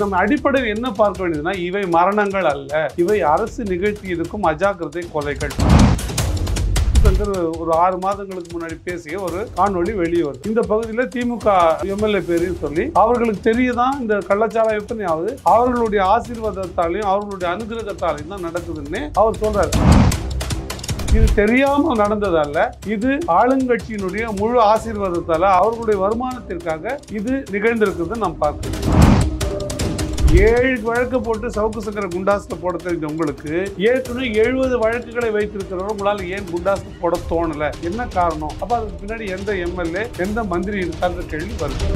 நம்ம அடிப்படையில் என்ன பார்க்க வேண்டியதுன்னா இவை மரணங்கள் அல்ல இவை அரசு நிகழ்த்தி இருக்கும் அஜாக்கிரதை கொலைகள் ஒரு ஆறு மாதங்களுக்கு முன்னாடி பேசிய ஒரு காணொலி வெளியே வரும் இந்த பகுதியில் திமுக எம்எல்ஏ பேரையும் சொல்லி அவர்களுக்கு தெரியதான் இந்த கள்ளச்சாலை விற்பனை அவர்களுடைய ஆசீர்வாதத்தாலையும் அவர்களுடைய அனுகிரகத்தாலையும் தான் நடக்குதுன்னு அவர் சொல்றாரு இது தெரியாம நடந்ததல்ல இது ஆளுங்கட்சியினுடைய முழு ஆசீர்வாதத்தால அவர்களுடைய வருமானத்திற்காக இது நிகழ்ந்திருக்கிறது நாம் பார்க்கிறோம் ஏழு வழக்கு போட்டு சவுக்கு சக்கர குண்டாசில் போட தெரிஞ்ச உங்களுக்கு ஏற்கனவே எழுபது வழக்குகளை வைத்திருக்கிறவர் உங்களால் ஏன் குண்டாசு போட தோணல என்ன காரணம் அப்போ அதுக்கு பின்னாடி எந்த எம்எல்ஏ எந்த மந்திரி இருக்கான்ற கேள்வி வருது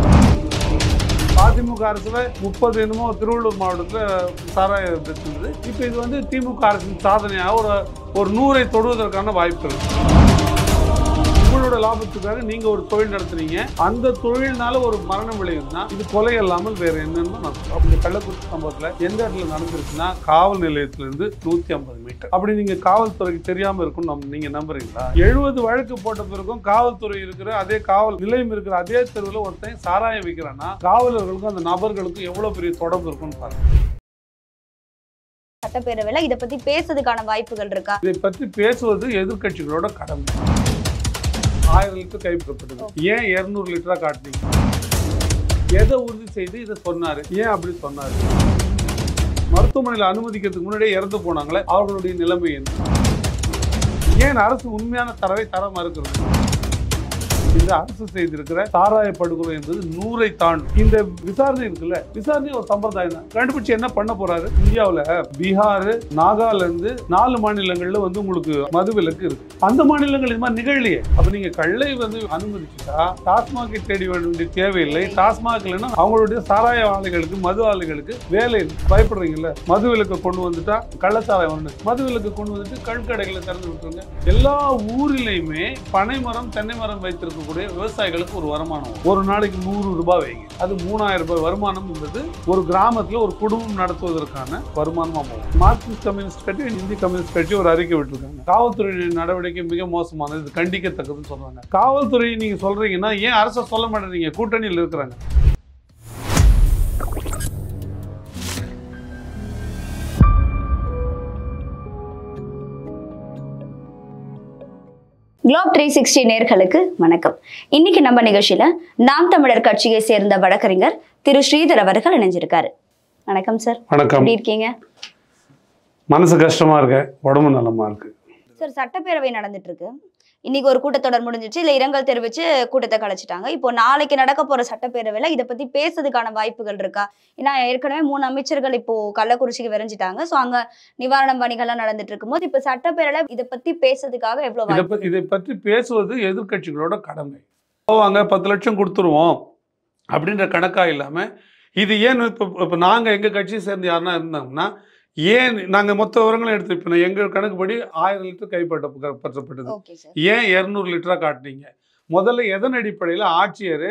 அதிமுக அரசுல முப்பது என்னமோ திருவள்ளூர் மாவட்டத்தில் சாராய இருந்தது இப்போ இது வந்து திமுக அரசின் சாதனையாக ஒரு ஒரு நூறை தொடுவதற்கான வாய்ப்பு இருக்குது உங்களோட லாபத்துக்காக நீங்க ஒரு தொழில் நடத்துறீங்க அந்த தொழில்னால ஒரு மரணம் விளையும்னா இது கொலை இல்லாமல் வேற என்னன்னு அப்படி கள்ளக்குறிச்சி சம்பவத்துல எந்த இடத்துல நடந்துருச்சுன்னா காவல் நிலையத்திலிருந்து நூத்தி ஐம்பது மீட்டர் அப்படி நீங்க காவல்துறைக்கு தெரியாம இருக்கும் நம் நீங்க நம்புறீங்களா எழுபது வழக்கு போட்ட பிறகும் காவல்துறை இருக்கிற அதே காவல் நிலையம் இருக்கிற அதே தெருவில் ஒருத்தன் சாராயம் வைக்கிறான்னா காவலர்களுக்கும் அந்த நபர்களுக்கும் எவ்வளவு பெரிய தொடர்பு இருக்கும்னு பாருங்க சட்டப்பேரவையில இதை பத்தி பேசுறதுக்கான வாய்ப்புகள் இருக்கா இதை பத்தி பேசுவது எதிர்கட்சிகளோட கடமை ஆயிரம் லிட்டர் கைப்பற்றப்பட்டது ஏன் இரநூறு லிட்டரா காட்டினீங்க எதை உறுதி செய்து இதை சொன்னாரு ஏன் அப்படி சொன்னாரு மருத்துவமனையில் அனுமதிக்கிறதுக்கு முன்னாடியே இறந்து போனாங்களே அவர்களுடைய நிலைமை என்ன ஏன் அரசு உண்மையான தரவை தர மறுக்கிறது இந்த அரசு செய்திருக்கிற சாராய படுகொலை என்பது நூறை தாண்டும் இந்த விசாரணை இருக்குல்ல விசாரணை ஒரு சம்பிரதாயம் தான் கண்டுபிடிச்சு என்ன பண்ண போறாரு இந்தியாவில் பீகார் நாகாலாந்து நாலு மாநிலங்கள்ல வந்து உங்களுக்கு மது விலக்கு இருக்கு அந்த மாநிலங்கள் இது மாதிரி நிகழலையே அப்ப நீங்க கள்ளை வந்து அனுமதிச்சுட்டா டாஸ்மாகை தேடி வேண்டிய தேவையில்லை டாஸ்மாக் அவங்களுடைய சாராய ஆலைகளுக்கு மது ஆலைகளுக்கு வேலை பயப்படுறீங்கல்ல மது விலக்கு கொண்டு வந்துட்டா கள்ளச்சாராயம் வந்து மது விலக்கு கொண்டு வந்துட்டு கல்கடைகளை திறந்து விட்டுருங்க எல்லா ஊரிலையுமே பனைமரம் தென்னை மரம் வைத்திருக்கும் இருக்கக்கூடிய விவசாயிகளுக்கு ஒரு வருமானம் ஒரு நாளைக்கு நூறு ரூபாய் வைங்க அது மூணாயிரம் ரூபாய் வருமானம் என்பது ஒரு கிராமத்தில் ஒரு குடும்பம் நடத்துவதற்கான வருமானமாக போகும் மார்க்சிஸ்ட் கம்யூனிஸ்ட் கட்சி இந்தி கம்யூனிஸ்ட் கட்சி ஒரு அறிக்கை விட்டுருக்காங்க காவல்துறை நடவடிக்கை மிக மோசமானது இது கண்டிக்கத்தக்கதுன்னு சொல்றாங்க காவல்துறை நீங்க சொல்றீங்கன்னா ஏன் அரசை சொல்ல மாட்டேறீங்க கூட்டணியில் இருக்கிறாங்க குளோப் த்ரீ சிக்ஸ்டி நேர்களுக்கு வணக்கம் இன்னைக்கு நம்ம நிகழ்ச்சியில நாம் தமிழர் கட்சியை சேர்ந்த வழக்கறிஞர் திரு ஸ்ரீதர் அவர்கள் இணைஞ்சிருக்காரு வணக்கம் சார் வணக்கம் எப்படி இருக்கீங்க மனசு கஷ்டமா இருக்க உடம்பு நலமா இருக்கு சார் சட்டப்பேரவை நடந்துட்டு இருக்கு இன்னைக்கு ஒரு கூட்டத்தொடர் முடிஞ்சிச்சு இல்லை இரங்கல் தெரிவித்து கூட்டத்தை கலைச்சிட்டாங்க இப்போ நாளைக்கு நடக்க போகிற சட்டப்பேரவையில் இதை பற்றி பேசுறதுக்கான வாய்ப்புகள் இருக்கா ஏன்னா ஏற்கனவே மூணு அமைச்சர்கள் இப்போ கள்ளக்குறிச்சிக்கு விரைஞ்சிட்டாங்க ஸோ அங்கே நிவாரணம் பணிகள்லாம் நடந்துட்டு போது இப்போ சட்டப்பேரவை இதை பற்றி பேசுறதுக்காக எவ்வளோ இதை பற்றி பேசுவது எதிர்கட்சிகளோட கடமை போவாங்க பத்து லட்சம் கொடுத்துருவோம் அப்படின்ற கணக்காக இல்லாமல் இது ஏன் இப்போ இப்போ நாங்கள் எங்கள் கட்சியை சேர்ந்து யாருன்னா இருந்தோம்னா ஏன் நாங்கள் மொத்த விவரங்களும் எடுத்துருப்போம் எங்கள் கணக்குப்படி ஆயிரம் லிட்டர் கைப்பற்ற பற்றப்பட்டது ஏன் இரநூறு லிட்டராக காட்டினீங்க முதல்ல எதன் அடிப்படையில் ஆட்சியர்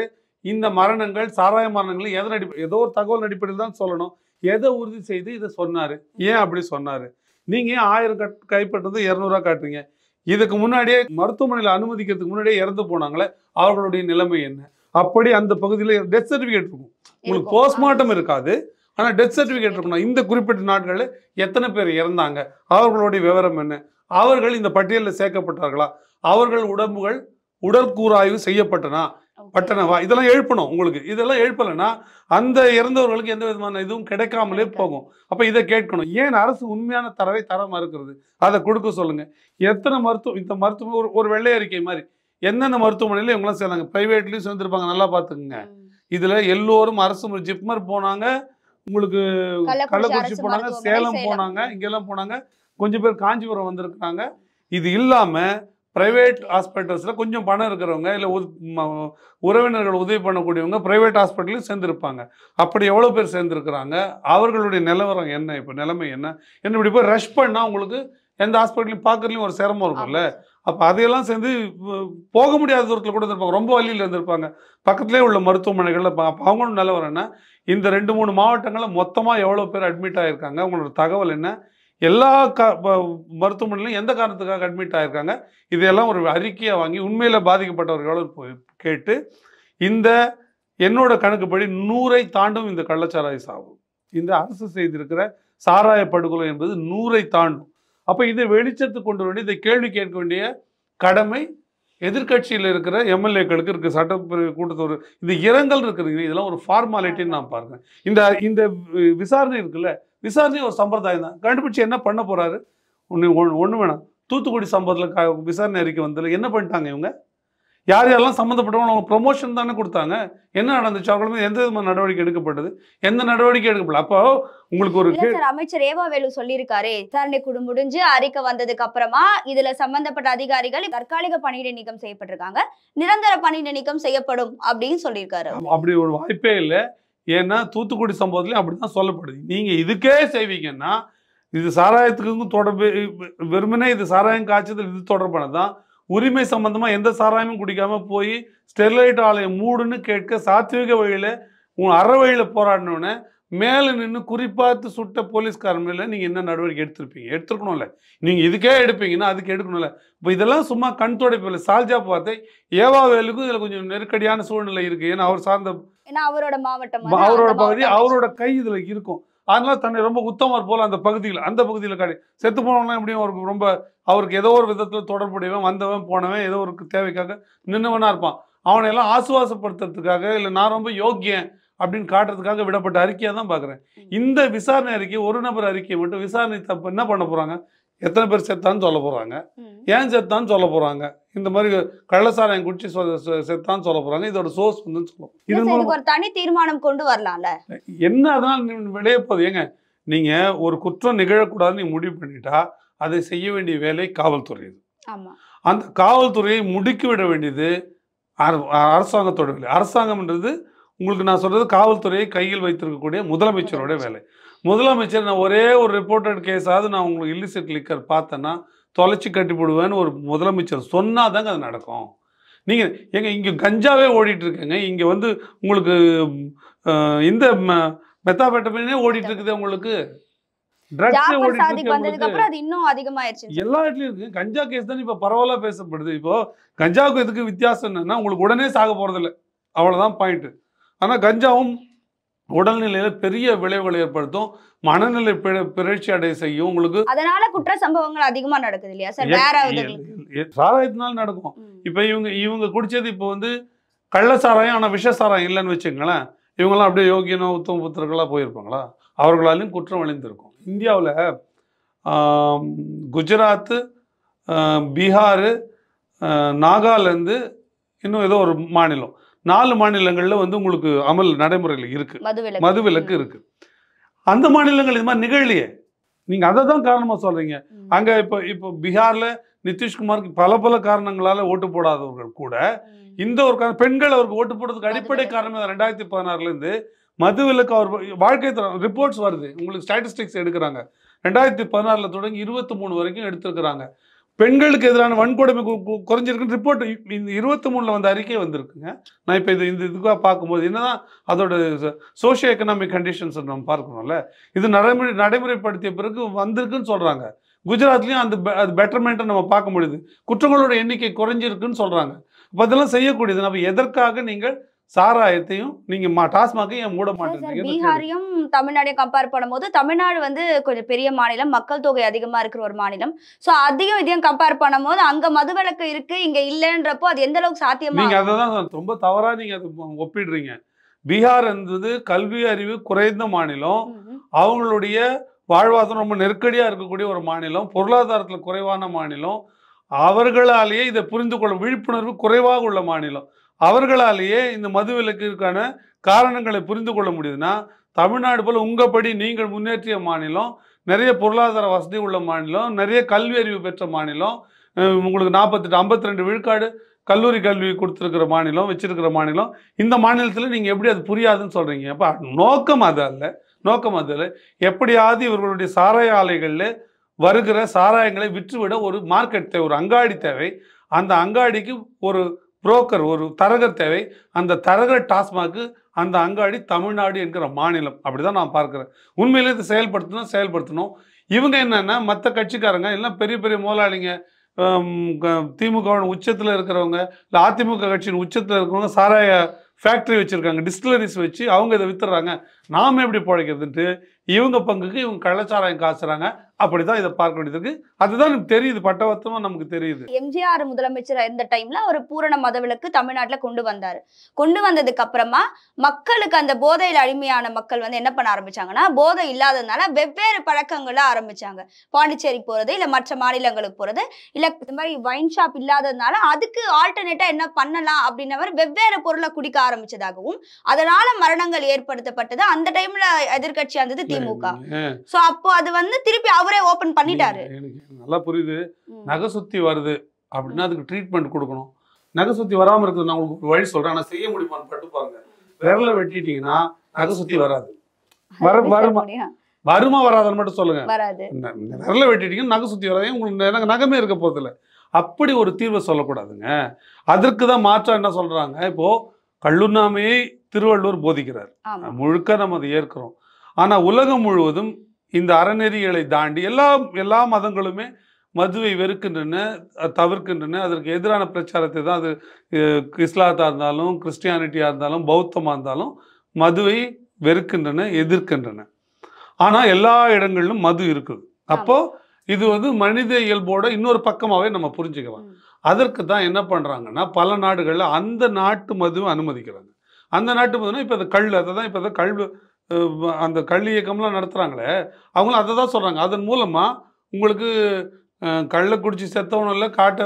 இந்த மரணங்கள் சாராய மரணங்கள் எதன் அடிப்படை ஏதோ ஒரு தகவல் அடிப்படையில் தான் சொல்லணும் எதை உறுதி செய்து இதை சொன்னார் ஏன் அப்படி சொன்னார் நீங்கள் ஏன் ஆயிரம் கட் கைப்பற்றது இரநூறுவா காட்டுறீங்க இதுக்கு முன்னாடியே மருத்துவமனையில் அனுமதிக்கிறதுக்கு முன்னாடியே இறந்து போனாங்களே அவர்களுடைய நிலைமை என்ன அப்படி அந்த பகுதியில் டெத் சர்டிஃபிகேட் இருக்கும் உங்களுக்கு போஸ்ட்மார்ட்டம் இருக்காது ஆனால் டெத் சர்டிஃபிகேட் இருக்கணும் இந்த குறிப்பிட்ட நாட்களில் எத்தனை பேர் இறந்தாங்க அவர்களுடைய விவரம் என்ன அவர்கள் இந்த பட்டியலில் சேர்க்கப்பட்டார்களா அவர்கள் உடம்புகள் உடற்கூறாய்வு செய்யப்பட்டனா பட்டனவா இதெல்லாம் எழுப்பணும் உங்களுக்கு இதெல்லாம் எழுப்பலைன்னா அந்த இறந்தவர்களுக்கு எந்த விதமான இதுவும் கிடைக்காமலே போகும் அப்போ இதை கேட்கணும் ஏன் அரசு உண்மையான தரவை தர மறுக்கிறது அதை கொடுக்க சொல்லுங்க எத்தனை மருத்துவம் இந்த மருத்துவம் ஒரு ஒரு வெள்ளை அறிக்கை மாதிரி என்னென்ன மருத்துவமனையில் இவங்களாம் சேர்ந்தாங்க ப்ரைவேட்லேயும் சேர்ந்துருப்பாங்க நல்லா பார்த்துக்குங்க இதில் எல்லோரும் அரசு ஜிப்மர் போனாங்க உங்களுக்கு கள்ளக்குறிச்சி போனாங்க சேலம் போனாங்க இங்கெல்லாம் போனாங்க கொஞ்சம் பேர் காஞ்சிபுரம் வந்திருக்காங்க இது இல்லாமல் ப்ரைவேட் ஹாஸ்பிட்டல்ஸில் கொஞ்சம் பணம் இருக்கிறவங்க இல்லை உறவினர்கள் உதவி பண்ணக்கூடியவங்க ப்ரைவேட் ஹாஸ்பிட்டலையும் சேர்ந்துருப்பாங்க அப்படி எவ்வளோ பேர் சேர்ந்துருக்குறாங்க அவர்களுடைய நிலவரம் என்ன இப்போ நிலைமை என்ன என்ன இப்படி போய் ரஷ் பண்ணால் உங்களுக்கு எந்த ஹாஸ்பிட்டலையும் பாக்குறதுலயும் ஒரு சிரமம் இருக்கும்ல அப்போ அதையெல்லாம் சேர்ந்து போக முடியாத தூரத்தில் கூட இருந்திருப்பாங்க ரொம்ப வழியில் இருந்திருப்பாங்க பக்கத்துலேயே உள்ள மருத்துவமனைகளில் அப்போ அவங்களும் நிலவரம்னா இந்த ரெண்டு மூணு மாவட்டங்களில் மொத்தமாக எவ்வளோ பேர் அட்மிட் ஆகியிருக்காங்க அவங்களோட தகவல் என்ன எல்லா க மருத்துவமனையிலும் எந்த காரணத்துக்காக அட்மிட் ஆகியிருக்காங்க இதையெல்லாம் ஒரு அறிக்கையாக வாங்கி உண்மையில் பாதிக்கப்பட்டவர்களோட கேட்டு இந்த என்னோட கணக்குப்படி நூறை தாண்டும் இந்த கள்ளச்சாராய் சாவு இந்த அரசு செய்திருக்கிற சாராய படுகொலை என்பது நூறை தாண்டும் அப்போ இது வெளிச்சத்துக்கு கொண்டு வேண்டிய இதை கேள்வி கேட்க வேண்டிய கடமை எதிர்கட்சியில் இருக்கிற எம்எல்ஏக்களுக்கு இருக்கு சட்டப்பேரவை கூட்டத்தோடு இந்த இரங்கல் இருக்குது இதெல்லாம் ஒரு ஃபார்மாலிட்டின்னு நான் பாருங்க இந்த இந்த விசாரணை இருக்குல்ல விசாரணை ஒரு சம்பிரதாயம் தான் கண்டுபிடிச்சி என்ன பண்ண போகிறாரு ஒன்று ஒன்று வேணாம் தூத்துக்குடி சம்பவத்தில் விசாரணை அறிக்கை வந்ததில் என்ன பண்ணிட்டாங்க இவங்க யார் யாரெல்லாம் சம்மந்தப்பட்டவங்க அவங்க ப்ரொமோஷன் தானே கொடுத்தாங்க என்ன நடந்துச்சு அவங்களும் எந்த விதமான நடவடிக்கை எடுக்கப்பட்டது எந்த நடவடிக்கை எடுக்கப்படல அப்போ உங்களுக்கு ஒரு அமைச்சர் ஏவா வேலு சொல்லியிருக்காரு விசாரணை குழு முடிஞ்சு அறிக்கை வந்ததுக்கு அப்புறமா இதுல சம்பந்தப்பட்ட அதிகாரிகள் தற்காலிக பணியிட நீக்கம் செய்யப்பட்டிருக்காங்க நிரந்தர பணியிட நீக்கம் செய்யப்படும் அப்படின்னு சொல்லியிருக்காரு அப்படி ஒரு வாய்ப்பே இல்லை ஏன்னா தூத்துக்குடி சம்பவத்துலயும் அப்படிதான் சொல்லப்படுது நீங்க இதுக்கே செய்வீங்கன்னா இது சாராயத்துக்கு தொடர்பு வெறுமனே இது சாராயம் காய்ச்சதல் இது தொடர்பானதான் உரிமை சம்பந்தமா எந்த சாராயமும் குடிக்காம போய் ஸ்டெர்லைட் ஆலயம் மூடுன்னு கேட்க சாத்விக வழியில உன் அற வழியில போராடினோடனே மேலே நின்று குறிப்பாத்து சுட்ட போலீஸ்காரன் மேல நீங்க என்ன நடவடிக்கை எடுத்திருப்பீங்க எடுத்துருக்கணும்ல நீங்க இதுக்கே எடுப்பீங்கன்னா அதுக்கு எடுக்கணும்ல இப்ப இதெல்லாம் சும்மா கண் இல்லை சால்ஜா பார்த்தே ஏவா வேலுக்கும் இதுல கொஞ்சம் நெருக்கடியான சூழ்நிலை இருக்கு ஏன்னா அவர் சார்ந்த அவரோட மாவட்டம் அவரோட பகுதி அவரோட கை இதுல இருக்கும் அதனால தன்னை ரொம்ப உத்தமர் போல அந்த பகுதியில் அந்த பகுதியில் கடை செத்து போனவனா எப்படியும் அவருக்கு ரொம்ப அவருக்கு ஏதோ ஒரு விதத்தில் தொடர்புடையவன் வந்தவன் போனவன் ஏதோ ஒரு தேவைக்காக நின்னவனா இருப்பான் அவனை எல்லாம் ஆசுவாசப்படுத்துறதுக்காக இல்லை நான் ரொம்ப யோக்கியன் அப்படின்னு காட்டுறதுக்காக விடப்பட்ட அறிக்கையாக தான் பார்க்குறேன் இந்த விசாரணை அறிக்கை ஒரு நபர் அறிக்கையை மட்டும் விசாரணை தப்பு என்ன பண்ண போகிறாங்க எத்தனை பேர் செத்தான்னு சொல்ல போகிறாங்க ஏன் செத்தான்னு சொல்ல போகிறாங்க இந்த மாதிரி கள்ளசாரம் குடிச்சு செத்தான்னு சொல்ல போகிறாங்க இதோட சோர்ஸ் வந்து சொல்லுவோம் ஒரு தனி தீர்மானம் கொண்டு வரலாம்ல என்ன அதனால் விளைய போகுது ஏங்க நீங்கள் ஒரு குற்றம் நிகழக்கூடாதுன்னு முடிவு பண்ணிட்டா அதை செய்ய வேண்டிய வேலை காவல்துறை அந்த காவல்துறையை முடுக்கி விட வேண்டியது அரசாங்கத்தோட வேலை அரசாங்கம்ன்றது உங்களுக்கு நான் சொல்கிறது காவல்துறையை கையில் வைத்திருக்கக்கூடிய முதலமைச்சருடைய வேலை முதலமைச்சர் நான் ஒரே ஒரு ரிப்போர்ட்டட் கேஸாவது நான் உங்களுக்கு இல்லிசிட் லிக்கர் பார்த்தேன்னா தொலைச்சி கட்டி போடுவேன்னு ஒரு முதலமைச்சர் சொன்னால் தாங்க அது நடக்கும் நீங்கள் எங்க இங்கே கஞ்சாவே ஓடிட்டு இருக்குங்க இங்கே வந்து உங்களுக்கு இந்த மெத்தாபெட்டமினே ஓடிட்டு இருக்குது உங்களுக்கு எல்லா இடத்துலயும் இருக்கு கஞ்சா கேஸ் தான் இப்ப பரவலா பேசப்படுது இப்போ கஞ்சாவுக்கு எதுக்கு வித்தியாசம் என்னன்னா உங்களுக்கு உடனே சாக போறது இல்லை அவ்வளவுதான் பாயிண்ட் ஆனா கஞ்சாவும் உடல்நிலையில பெரிய விளைவுகளை ஏற்படுத்தும் மனநிலை பிறழ்ச்சி அடைய செய்யும் உங்களுக்கு அதனால குற்ற சம்பவங்கள் அதிகமா நடக்குது இல்லையா சார் வேற சாராயத்தினால நடக்கும் இப்ப இவங்க இவங்க குடிச்சது இப்போ வந்து கள்ள சாராயம் ஆனா விஷ சாராயம் இல்லைன்னு வச்சுக்கங்களேன் இவங்கெல்லாம் அப்படியே யோகியனோ உத்தம புத்திரர்களாக போயிருப்பாங்களா அவர்களாலையும் குற்றம் விளைந்திருக்கும் இந்தியாவில் குஜராத்து பீகார் நாகாலேருந்து இன்னும் ஏதோ ஒரு மாநிலம் நாலு மாநிலங்களில் வந்து உங்களுக்கு அமல் நடைமுறையில் மது மதுவிலக்கு இருக்கு அந்த மாநிலங்கள் இது மாதிரி நிகழலையே நீங்க அதை தான் காரணமா சொல்றீங்க அங்க இப்போ இப்போ பீகார்ல நிதிஷ்குமாருக்கு பல பல காரணங்களால ஓட்டு போடாதவர்கள் கூட இந்த ஒரு பெண்கள் அவருக்கு ஓட்டு போடுறதுக்கு அடிப்படை காரணம் ரெண்டாயிரத்தி பதினாறுல மது மதுவிலக்கு அவர் வாழ்க்கை ரிப்போர்ட்ஸ் வருது உங்களுக்கு ஸ்டாட்டிஸ்டிக்ஸ் எடுக்கிறாங்க ரெண்டாயிரத்தி பதினாறுல தொடங்கி இருபத்தி மூணு வரைக்கும் எடுத்திருக்கிறாங்க பெண்களுக்கு எதிரான வன்கொடுமை குறைஞ்சிருக்குன்னு ரிப்போர்ட் இந்த இருபத்தி மூணில் வந்து அறிக்கை வந்திருக்குங்க நான் இப்போ இது இந்த இதுக்காக பார்க்கும்போது என்னதான் அதோட சோஷியோ எக்கனாமிக் கண்டிஷன்ஸ் நம்ம பார்க்கணும்ல இது நடைமுறை நடைமுறைப்படுத்திய பிறகு வந்திருக்குன்னு சொல்கிறாங்க குஜராத்லேயும் அந்த அது பெட்டர்மெண்ட்டை நம்ம பார்க்க முடியுது குற்றங்களோட எண்ணிக்கை குறைஞ்சிருக்குன்னு சொல்கிறாங்க இப்போ அதெல்லாம் செய்யக்கூடியது நம்ம எதற்காக நீங்கள் சாராயத்தையும் நீங்க டாஸ்மாகையும் மூட மாட்டேங்க பீகாரையும் தமிழ்நாடையும் கம்பேர் பண்ணும்போது தமிழ்நாடு வந்து கொஞ்சம் பெரிய மாநிலம் மக்கள் தொகை அதிகமா இருக்கிற ஒரு மாநிலம் ஸோ அதையும் இதையும் கம்பேர் பண்ணும்போது அங்க மதுவிலக்கு இருக்கு இங்க இல்லைன்றப்போ அது எந்த அளவுக்கு சாத்தியமா நீங்க அதை ரொம்ப தவறா நீங்க அது ஒப்பிடுறீங்க பீகார் என்றது கல்வி அறிவு குறைந்த மாநிலம் அவங்களுடைய வாழ்வாதாரம் ரொம்ப நெருக்கடியா இருக்கக்கூடிய ஒரு மாநிலம் பொருளாதாரத்துல குறைவான மாநிலம் அவர்களாலேயே இதை புரிந்து கொள்ள விழிப்புணர்வு குறைவாக உள்ள மாநிலம் அவர்களாலேயே இந்த மது விலக்கிற்கான காரணங்களை புரிந்து கொள்ள முடியுதுன்னா தமிழ்நாடு போல் உங்கப்படி நீங்கள் முன்னேற்றிய மாநிலம் நிறைய பொருளாதார வசதி உள்ள மாநிலம் நிறைய கல்வி அறிவு பெற்ற மாநிலம் உங்களுக்கு நாற்பத்தெட்டு ஐம்பத்தி ரெண்டு விழுக்காடு கல்லூரி கல்வி கொடுத்துருக்கிற மாநிலம் வச்சிருக்கிற மாநிலம் இந்த மாநிலத்தில் நீங்கள் எப்படி அது புரியாதுன்னு சொல்கிறீங்க அப்போ நோக்கம் அது அல்ல நோக்கம் அது அல்ல எப்படியாவது இவர்களுடைய சாராய ஆலைகளில் வருகிற சாராயங்களை விற்றுவிட ஒரு மார்க்கெட் தேவை ஒரு அங்காடி தேவை அந்த அங்காடிக்கு ஒரு புரோக்கர் ஒரு தரகர் தேவை அந்த தரகர் டாஸ்மாக்கு அந்த அங்காடி தமிழ்நாடு என்கிற மாநிலம் அப்படி தான் நான் பார்க்குறேன் உண்மையிலே இதை செயல்படுத்தணும் செயல்படுத்தணும் இவங்க என்னென்னா மற்ற கட்சிக்காரங்க எல்லாம் பெரிய பெரிய முதலாளிங்க திமுகவின் உச்சத்தில் இருக்கிறவங்க இல்லை அதிமுக கட்சியின் உச்சத்தில் இருக்கிறவங்க சாராய ஃபேக்ட்ரி வச்சுருக்காங்க டிஸ்டிலரிஸ் வச்சு அவங்க இதை விற்றுறாங்க நாம் எப்படி பிழைக்கிறதுன்ட்டு இவங்க பங்குக்கு இவங்க கள்ளச்சாராயம் காசுறாங்க அப்படிதான் இதை பார்க்க வேண்டியது அதுதான் தெரியுது பட்டவத்தமா நமக்கு தெரியுது எம்ஜிஆர் முதலமைச்சர் இருந்த டைம்ல ஒரு பூரண மதவிலக்கு தமிழ்நாட்டுல கொண்டு வந்தாரு கொண்டு வந்ததுக்கு அப்புறமா மக்களுக்கு அந்த போதையில் அடிமையான மக்கள் வந்து என்ன பண்ண ஆரம்பிச்சாங்கன்னா போதை இல்லாததுனால வெவ்வேறு பழக்கங்களை ஆரம்பிச்சாங்க பாண்டிச்சேரி போறது இல்ல மற்ற மாநிலங்களுக்கு போறது இல்ல இந்த மாதிரி வைன் ஷாப் இல்லாததுனால அதுக்கு ஆல்டர்னேட்டா என்ன பண்ணலாம் அப்படின்னவர் வெவ்வேறு பொருளை குடிக்க ஆரம்பிச்சதாகவும் அதனால மரணங்கள் ஏற்படுத்தப்பட்டது அந்த டைம்ல எதிர்கட்சி இருந்தது திமுக சோ அப்போ அது வந்து திருப்பி அவரே ஓபன் பண்ணிட்டாரு நல்லா புரியுது நகை சுத்தி வருது அப்படின்னா அதுக்கு ட்ரீட்மெண்ட் கொடுக்கணும் நகை சுத்தி வராம இருக்குது நான் உங்களுக்கு வழி சொல்றேன் ஆனா செய்ய முடியுமான்னு பட்டு பாருங்க விரல வெட்டிட்டீங்கன்னா நகை சுத்தி வராது வருமா வருமா வராதுன்னு மட்டும் சொல்லுங்க விரல வெட்டிட்டீங்கன்னா நகை சுத்தி வராது உங்களுக்கு நகமே இருக்க இல்லை அப்படி ஒரு தீர்வை சொல்லக்கூடாதுங்க அதற்கு தான் மாற்றம் என்ன சொல்றாங்க இப்போ கல்லுண்ணாமையை திருவள்ளுவர் போதிக்கிறார் முழுக்க நம்ம அதை ஏற்கிறோம் ஆனா உலகம் முழுவதும் இந்த அறநெறிகளை தாண்டி எல்லா எல்லா மதங்களுமே மதுவை வெறுக்கின்றன தவிர்க்கின்றன அதற்கு எதிரான பிரச்சாரத்தை தான் அது இஸ்லாத்தாக இருந்தாலும் கிறிஸ்டியானிட்டியாக இருந்தாலும் பௌத்தமாக இருந்தாலும் மதுவை வெறுக்கின்றன எதிர்க்கின்றன ஆனால் எல்லா இடங்களிலும் மது இருக்குது அப்போது இது வந்து மனித இயல்போட இன்னொரு பக்கமாகவே நம்ம புரிஞ்சுக்கலாம் அதற்கு தான் என்ன பண்ணுறாங்கன்னா பல நாடுகளில் அந்த நாட்டு மதுவை அனுமதிக்கிறாங்க அந்த நாட்டு மதுனா இப்போ அது கல் அதை தான் இப்போ அதை கல் அந்த கள்ளி இயக்கம்லாம் நடத்துகிறாங்களே அவங்களும் அதை தான் சொல்கிறாங்க அதன் மூலமாக உங்களுக்கு கள்ள குடிச்சு செத்தவனும் இல்லை காட்டை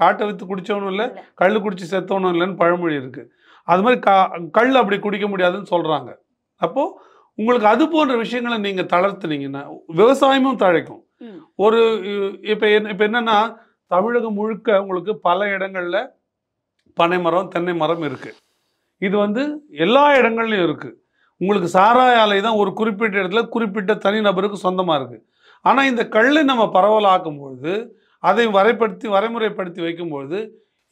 காட்டை விற்று குடித்தவனும் இல்லை கல் குடிச்சு செத்தவனும் இல்லைன்னு பழமொழி இருக்குது அது மாதிரி கா கல் அப்படி குடிக்க முடியாதுன்னு சொல்கிறாங்க அப்போது உங்களுக்கு அது போன்ற விஷயங்களை நீங்கள் தளர்த்துனீங்கன்னா விவசாயமும் தழைக்கும் ஒரு இப்போ என் இப்போ என்னென்னா தமிழகம் முழுக்க உங்களுக்கு பல இடங்களில் பனைமரம் தென்னை மரம் இருக்குது இது வந்து எல்லா இடங்கள்லையும் இருக்குது உங்களுக்கு சாராய ஆலை தான் ஒரு குறிப்பிட்ட இடத்துல குறிப்பிட்ட தனிநபருக்கு சொந்தமாக இருக்குது ஆனால் இந்த கல்லை நம்ம பரவலாக்கும் பொழுது அதை வரைப்படுத்தி வரைமுறைப்படுத்தி வைக்கும்பொழுது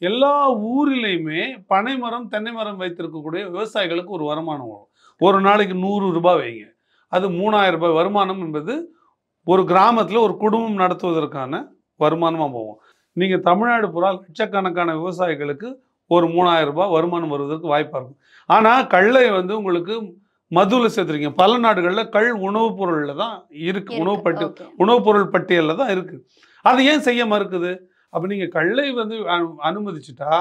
எல்லா ஊரிலையுமே பனை மரம் தென்னை மரம் வைத்திருக்கக்கூடிய விவசாயிகளுக்கு ஒரு வருமானம் வரும் ஒரு நாளைக்கு நூறு ரூபாய் வைங்க அது மூணாயிரம் ரூபாய் வருமானம் என்பது ஒரு கிராமத்தில் ஒரு குடும்பம் நடத்துவதற்கான வருமானமாக போகும் நீங்கள் தமிழ்நாடு புறால் லட்சக்கணக்கான விவசாயிகளுக்கு ஒரு மூணாயிரம் ரூபாய் வருமானம் வருவதற்கு வாய்ப்பாக இருக்கும் ஆனால் கள்ளை வந்து உங்களுக்கு மதுவில் சேர்த்துருக்கீங்க பல நாடுகளில் கள் உணவுப் பொருளில் தான் இருக்குது உணவு பட்டு உணவுப் பொருள் பட்டியலில் தான் இருக்குது அது ஏன் செய்ய மறுக்குது அப்போ நீங்கள் கல்லை வந்து அனுமதிச்சுட்டா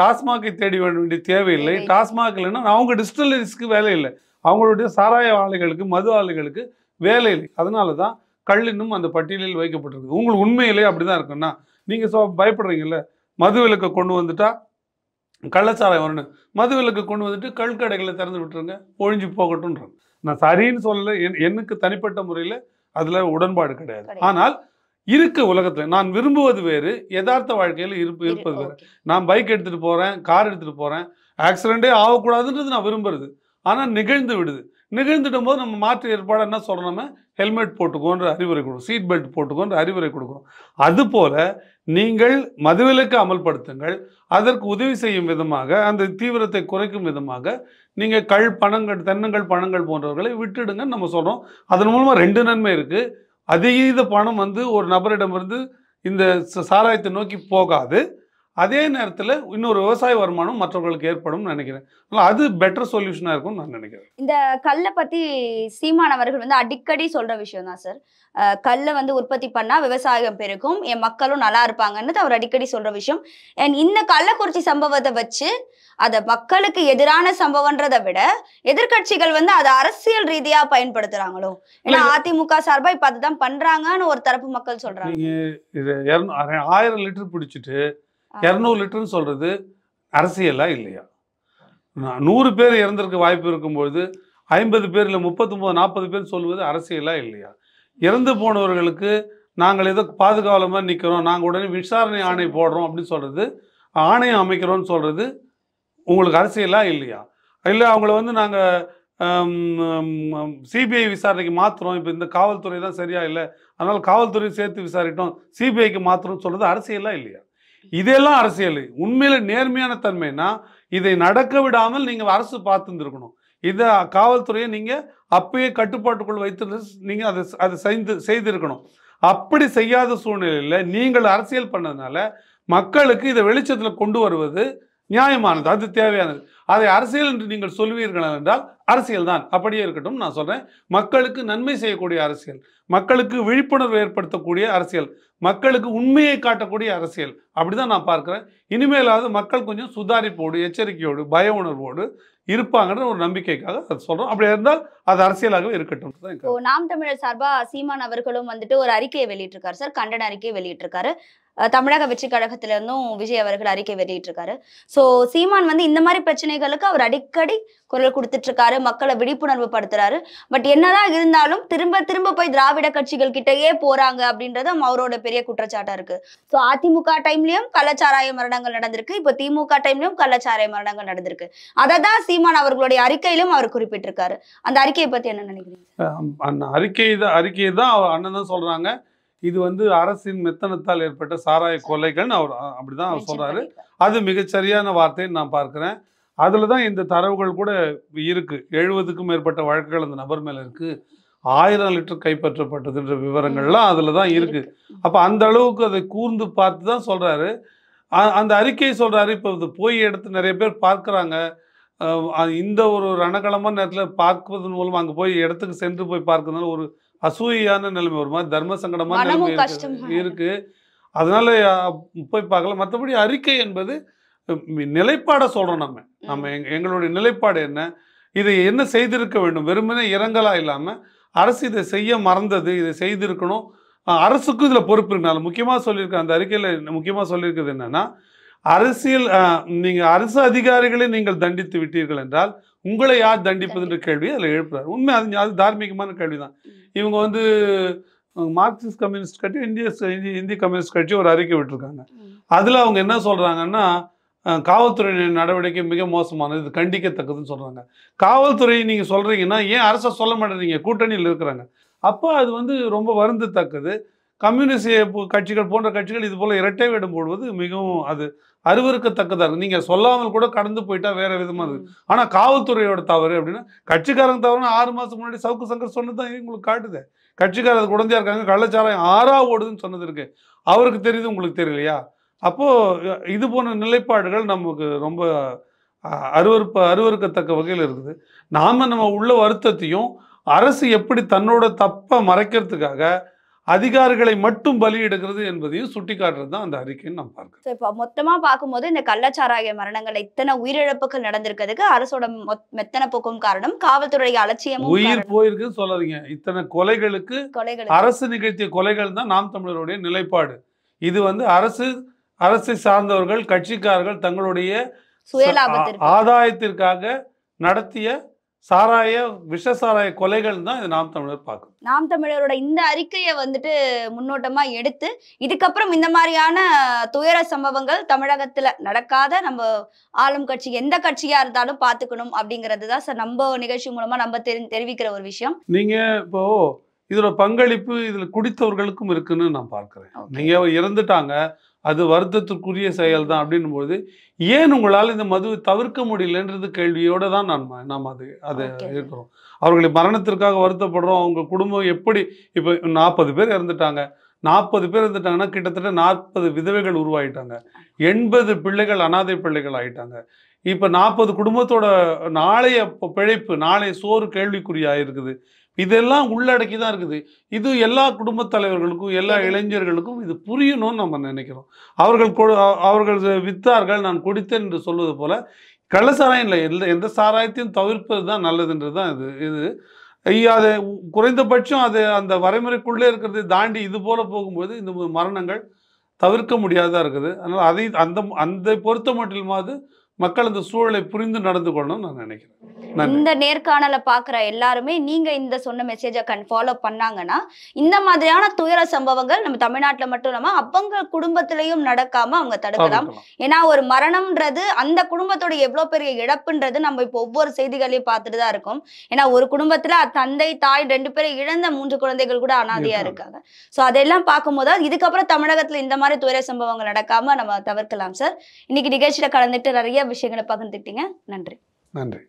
டாஸ்மாகை தேடி வேண்டிய தேவையில்லை டாஸ்மாக் இல்லைன்னா அவங்க டிஸ்டிலரிஸ்க்கு வேலை இல்லை அவங்களுடைய சாராய ஆலைகளுக்கு மது ஆலைகளுக்கு வேலை இல்லை அதனால தான் கல் இன்னும் அந்த பட்டியலில் வைக்கப்பட்டிருக்கு உங்களுக்கு உண்மையிலே அப்படி தான் இருக்குன்னா நீங்கள் ஸோ பயப்படுறீங்கல்ல மது விலக்கை கொண்டு வந்துட்டா கள்ளச்சாராயம் வரணும் மதுவிலக்கு கொண்டு வந்துட்டு கல்கடைகளை திறந்து விட்டுருங்க ஒழிஞ்சு போகட்டும்ன்றாங்க நான் சரின்னு சொல்லலை எனக்கு தனிப்பட்ட முறையில் அதில் உடன்பாடு கிடையாது ஆனால் இருக்க உலகத்தில் நான் விரும்புவது வேறு யதார்த்த வாழ்க்கையில் இருப்பு இருப்பது வேறு நான் பைக் எடுத்துகிட்டு போகிறேன் கார் எடுத்துகிட்டு போகிறேன் ஆக்சிடெண்ட்டே ஆகக்கூடாதுன்றது நான் விரும்புறது ஆனால் நிகழ்ந்து விடுது நிகழ்ந்துடும் போது நம்ம மாற்று ஏற்பாடு என்ன சொல்கிறோம் ஹெல்மெட் போட்டுக்கோன்ற அறிவுரை கொடுக்கும் சீட் பெல்ட் போட்டுக்கோன்ற அறிவுரை கொடுக்கும் அதுபோல் நீங்கள் மதுவிலக்கு அமல்படுத்துங்கள் அதற்கு உதவி செய்யும் விதமாக அந்த தீவிரத்தை குறைக்கும் விதமாக நீங்கள் கல் பணங்கள் தென்னங்கள் பணங்கள் போன்றவர்களை விட்டுடுங்கன்னு நம்ம சொல்கிறோம் அதன் மூலமாக ரெண்டு நன்மை இருக்குது அதீத பணம் வந்து ஒரு நபரிடமிருந்து இந்த சாராயத்தை நோக்கி போகாது அதே நேரத்தில் இன்னொரு விவசாய வருமானம் மற்றவர்களுக்கு ஏற்படும் நினைக்கிறேன் அது பெட்டர் சொல்யூஷனாக இருக்கும்னு நான் நினைக்கிறேன் இந்த கல்லை பற்றி சீமானவர்கள் வந்து அடிக்கடி சொல்கிற விஷயம் தான் சார் கல்லை வந்து உற்பத்தி பண்ணால் விவசாயம் பெருக்கும் என் மக்களும் நல்லா இருப்பாங்கன்னு அவர் அடிக்கடி சொல்கிற விஷயம் இந்த கள்ளக்குறிச்சி சம்பவத்தை வச்சு அதை மக்களுக்கு எதிரான சம்பவன்றதை விட எதிர்கட்சிகள் வந்து அதை அரசியல் ரீதியாக பயன்படுத்துறாங்களோ ஏன்னா அதிமுக சார்பா இப்ப அதுதான் பண்றாங்கன்னு ஒரு தரப்பு மக்கள் சொல்கிறாங்க ஆயிரம் லிட்டர் பிடிச்சிட்டு இரநூறு லிட்டர்னு சொல்கிறது அரசியலா இல்லையா நூறு பேர் இறந்திருக்க வாய்ப்பு இருக்கும்பொழுது ஐம்பது பேர் இல்லை முப்பத்தொம்போது நாற்பது பேர் சொல்வது அரசியலா இல்லையா இறந்து போனவர்களுக்கு நாங்கள் ஏதோ பாதுகாவலமாக நிற்கிறோம் நாங்கள் உடனே விசாரணை ஆணை போடுறோம் அப்படின்னு சொல்கிறது ஆணையம் அமைக்கிறோம்னு சொல்கிறது உங்களுக்கு அரசியலா இல்லையா இல்லை அவங்கள வந்து நாங்கள் சிபிஐ விசாரணைக்கு மாத்திரம் இப்போ இந்த காவல்துறை தான் சரியா இல்லை அதனால் காவல்துறை சேர்த்து விசாரிட்டோம் சிபிஐக்கு மாத்திரம்னு சொல்கிறது அரசியலாக இல்லையா இதெல்லாம் அரசியல் உண்மையில நேர்மையான தன்மைனா இதை நடக்க விடாமல் நீங்கள் அரசு பார்த்துருந்துருக்கணும் இதை காவல்துறையை நீங்கள் அப்பயே கட்டுப்பாட்டுக்குள் வைத்து நீங்கள் அதை அதை செய்து செய்திருக்கணும் அப்படி செய்யாத சூழ்நிலையில நீங்கள் அரசியல் பண்ணதுனால மக்களுக்கு இதை வெளிச்சத்தில் கொண்டு வருவது நியாயமானது அது தேவையானது அதை அரசியல் என்று நீங்கள் சொல்வீர்கள் என்றால் அரசியல் தான் அப்படியே இருக்கட்டும் நான் சொல்கிறேன் மக்களுக்கு நன்மை செய்யக்கூடிய அரசியல் மக்களுக்கு விழிப்புணர்வு ஏற்படுத்தக்கூடிய அரசியல் மக்களுக்கு உண்மையை காட்டக்கூடிய அரசியல் அப்படி தான் நான் பார்க்குறேன் இனிமேலாவது மக்கள் கொஞ்சம் சுதாரிப்போடு எச்சரிக்கையோடு பய உணர்வோடு இருப்பாங்கன்னு ஒரு நம்பிக்கைக்காக அதை சொல்கிறோம் அப்படி இருந்தால் அது அரசியலாகவே இருக்கட்டும் நாம் தமிழர் சார்பாக சீமான் அவர்களும் வந்துட்டு ஒரு அறிக்கையை வெளியிட்டிருக்காரு சார் கண்டன அறிக்கையை வெளியிட்டிருக்காரு தமிழக வெற்றி கழகத்திலிருந்தும் விஜய் அவர்கள் அறிக்கை வெளியிட்டிருக்காரு ஸோ சீமான் வந்து இந்த மாதிரி பிரச்சனைகளுக்கு அவர் அடிக்கடி குரல் கொடுத்துட்டு இருக்காரு மக்களை விழிப்புணர்வு படுத்துறாரு பட் என்னதான் இருந்தாலும் திரும்ப திரும்ப போய் திராவிட கட்சிகள் கிட்டயே போறாங்க அப்படின்றதும் அவரோட பெரிய குற்றச்சாட்டா இருக்கு ஸோ அதிமுக டைம்லயும் கள்ளச்சாராய மரணங்கள் நடந்திருக்கு இப்ப திமுக டைம்லயும் கள்ளச்சாராய மரணங்கள் நடந்திருக்கு அதை தான் சீமான் அவர்களுடைய அறிக்கையிலும் அவர் குறிப்பிட்டிருக்காரு அந்த அறிக்கையை பத்தி என்ன நினைக்கிறீங்க அந்த அறிக்கை தான் அறிக்கையை தான் அவர் அண்ணன் தான் சொல்றாங்க இது வந்து அரசின் மெத்தனத்தால் ஏற்பட்ட சாராய கொலைகள்னு அவர் அப்படிதான் அவர் சொல்றாரு அது மிகச்சரியான வார்த்தைன்னு நான் பார்க்கிறேன் அதில் தான் இந்த தரவுகள் கூட இருக்குது எழுபதுக்கும் மேற்பட்ட வழக்குகள் அந்த நபர் மேலே இருக்குது ஆயிரம் லிட்டர் கைப்பற்றப்பட்டதுன்ற விவரங்கள்லாம் அதில் தான் இருக்குது அப்போ அந்த அளவுக்கு அதை கூர்ந்து பார்த்து தான் சொல்கிறாரு அந்த அறிக்கையை சொல்கிறாரு இப்போ இது போய் எடுத்து நிறைய பேர் பார்க்குறாங்க இந்த ஒரு ரணகலமான நேரத்தில் பார்ப்பதன் மூலம் அங்கே போய் இடத்துக்கு சென்று போய் பார்க்கறதுனால ஒரு அசூயான நிலைமை ஒரு மாதிரி தர்ம சங்கடமான நிலைமை இருக்குது அதனால போய் பார்க்கல மற்றபடி அறிக்கை என்பது நிலைப்பாடை சொல்கிறோம் நம்ம நம்ம எங் எங்களுடைய நிலைப்பாடு என்ன இதை என்ன செய்திருக்க வேண்டும் வெறுமனே இறங்கலா இல்லாமல் அரசு இதை செய்ய மறந்தது இதை செய்திருக்கணும் அரசுக்கும் இதில் பொறுப்பு இருக்கனால முக்கியமாக சொல்லியிருக்க அந்த அறிக்கையில் முக்கியமாக சொல்லியிருக்கிறது என்னென்னா அரசியல் நீங்கள் அரசு அதிகாரிகளை நீங்கள் தண்டித்து விட்டீர்கள் என்றால் உங்களை யார் தண்டிப்பது என்ற கேள்வி அதில் எழுப்புறாரு உண்மை அது அது தார்மீகமான கேள்வி தான் இவங்க வந்து மார்க்சிஸ்ட் கம்யூனிஸ்ட் கட்சி இந்திய இந்திய கம்யூனிஸ்ட் கட்சி ஒரு அறிக்கை விட்டுருக்காங்க அதில் அவங்க என்ன சொல்கிறாங்கன்னா காவல்துறையின் நடவடிக்கை மிக மோசமானது இது கண்டிக்கத்தக்கதுன்னு சொல்கிறாங்க காவல்துறையை நீங்கள் சொல்கிறீங்கன்னா ஏன் அரசை சொல்ல மாட்டேறீங்க கூட்டணியில் இருக்கிறாங்க அப்போ அது வந்து ரொம்ப வருந்தத்தக்கது கம்யூனிஸ்ட் கட்சிகள் போன்ற கட்சிகள் இது போல் இரட்டை வேடம் போடுவது மிகவும் அது அறிவறுக்கத்தக்கதாக இருக்குது நீங்கள் சொல்லாமல் கூட கடந்து போயிட்டா வேறு விதமாக இருக்குது ஆனால் காவல்துறையோட தவறு அப்படின்னா கட்சிக்காரங்க தவறுனா ஆறு மாதத்துக்கு முன்னாடி சவுக்கு சங்கர் சொன்னது தான் உங்களுக்கு காட்டுது கட்சிக்காரர் குழந்தையாக இருக்காங்க கள்ளச்சாரம் ஆறாக ஓடுதுன்னு சொன்னது இருக்குது அவருக்கு தெரியுது உங்களுக்கு தெரியலையா அப்போது இது போன்ற நிலைப்பாடுகள் நமக்கு ரொம்ப அருவறுப்பு அருவறுக்கத்தக்க வகையில் இருக்குது நாம் நம்ம உள்ள வருத்தத்தையும் அரசு எப்படி தன்னோட தப்பை மறைக்கிறதுக்காக அதிகாரிகளை மட்டும் பலியிடுகிறது என்பதையும் சுட்டிக்காட்டுறது தான் அந்த அறிக்கைன்னு நம்ம பார்க்கிறேன் இப்போ மொத்தமாக பார்க்கும்போது இந்த கள்ளச்சாராய மரணங்கள் இத்தனை உயிரிழப்புகள் நடந்திருக்கிறதுக்கு அரசோட மெத்தனை போக்கும் காரணம் காவல்துறை அலட்சியம் உயிர் போயிருக்குன்னு சொல்லாதீங்க இத்தனை கொலைகளுக்கு அரசு நிகழ்த்திய கொலைகள் தான் நாம் தமிழருடைய நிலைப்பாடு இது வந்து அரசு அரசை சார்ந்தவர்கள் கட்சிக்காரர்கள் தங்களுடைய ஆதாயத்திற்காக நடத்திய சாராய விஷ சாராய கொலைகள் தான் இது நாம் தமிழர் பார்க்கும் நாம் தமிழரோட இந்த அறிக்கையை வந்துட்டு முன்னோட்டமா எடுத்து இதுக்கப்புறம் இந்த மாதிரியான துயர சம்பவங்கள் தமிழகத்துல நடக்காத நம்ம ஆளும் கட்சி எந்த கட்சியா இருந்தாலும் பாத்துக்கணும் அப்படிங்கிறது தான் சார் நம்ம நிகழ்ச்சி மூலமா நம்ம தெரி தெரிவிக்கிற ஒரு விஷயம் நீங்க இப்போ இதோட பங்களிப்பு இதுல குடித்தவர்களுக்கும் இருக்குன்னு நான் பார்க்கிறேன் நீங்க இறந்துட்டாங்க அது வருத்தத்திற்குரிய செயல் தான் அப்படின்னும்போது ஏன் உங்களால் இந்த மதுவை தவிர்க்க முடியலன்றது கேள்வியோடு தான் நான் நாம் அது அதை இருக்கிறோம் அவர்களை மரணத்திற்காக வருத்தப்படுறோம் அவங்க குடும்பம் எப்படி இப்போ நாற்பது பேர் இறந்துட்டாங்க நாற்பது பேர் இருந்துட்டாங்கன்னா கிட்டத்தட்ட நாற்பது விதவைகள் உருவாகிட்டாங்க எண்பது பிள்ளைகள் அனாதை பிள்ளைகள் ஆகிட்டாங்க இப்போ நாற்பது குடும்பத்தோட நாளைய பிழைப்பு நாளைய சோறு கேள்விக்குறியாக இருக்குது இதெல்லாம் உள்ளடக்கி தான் இருக்குது இது எல்லா குடும்பத் தலைவர்களுக்கும் எல்லா இளைஞர்களுக்கும் இது புரியணும்னு நம்ம நினைக்கிறோம் அவர்கள் அவர்கள் வித்தார்கள் நான் கொடுத்தேன் என்று சொல்வது போல கள்ள சாராயம் இல்லை எந்த எந்த சாராயத்தையும் தவிர்ப்பது தான் நல்லதுன்றது தான் இது இது அதை குறைந்தபட்சம் அது அந்த வரைமுறைக்குள்ளே இருக்கிறதை தாண்டி இது போல போகும்போது இந்த மரணங்கள் தவிர்க்க முடியாததாக இருக்குது அதனால் அதை அந்த அந்த பொறுத்த மட்டுமாவது மக்கள் இந்த சூழலை புரிந்து நடந்து கொள்ளணும் நான் நினைக்கிறேன் இந்த நேர்காணல பாக்குற எல்லாருமே நீங்க இந்த சொன்ன மெசேஜை கண் ஃபாலோ பண்ணாங்கன்னா இந்த மாதிரியான துயர சம்பவங்கள் நம்ம தமிழ்நாட்டுல மட்டும் இல்லாம அவங்க குடும்பத்திலையும் நடக்காம அவங்க தடுக்கலாம் ஏன்னா ஒரு மரணம்ன்றது அந்த குடும்பத்தோட எவ்வளவு பெரிய இழப்புன்றது நம்ம இப்ப ஒவ்வொரு செய்திகளையும் பார்த்துட்டு தான் இருக்கோம் ஏன்னா ஒரு குடும்பத்துல தந்தை தாய் ரெண்டு பேரும் இழந்த மூன்று குழந்தைகள் கூட அனாதியா இருக்காங்க சோ அதெல்லாம் பார்க்கும்போது இதுக்கப்புறம் தமிழகத்துல இந்த மாதிரி துயர சம்பவங்கள் நடக்காம நம்ம தவிர்க்கலாம் சார் இன்னைக்கு நிகழ்ச்சியில கலந்துட்டு நிறைய விஷயங்களை பகிர்ந்துக்கிட்டீங்க நன்றி நன்றி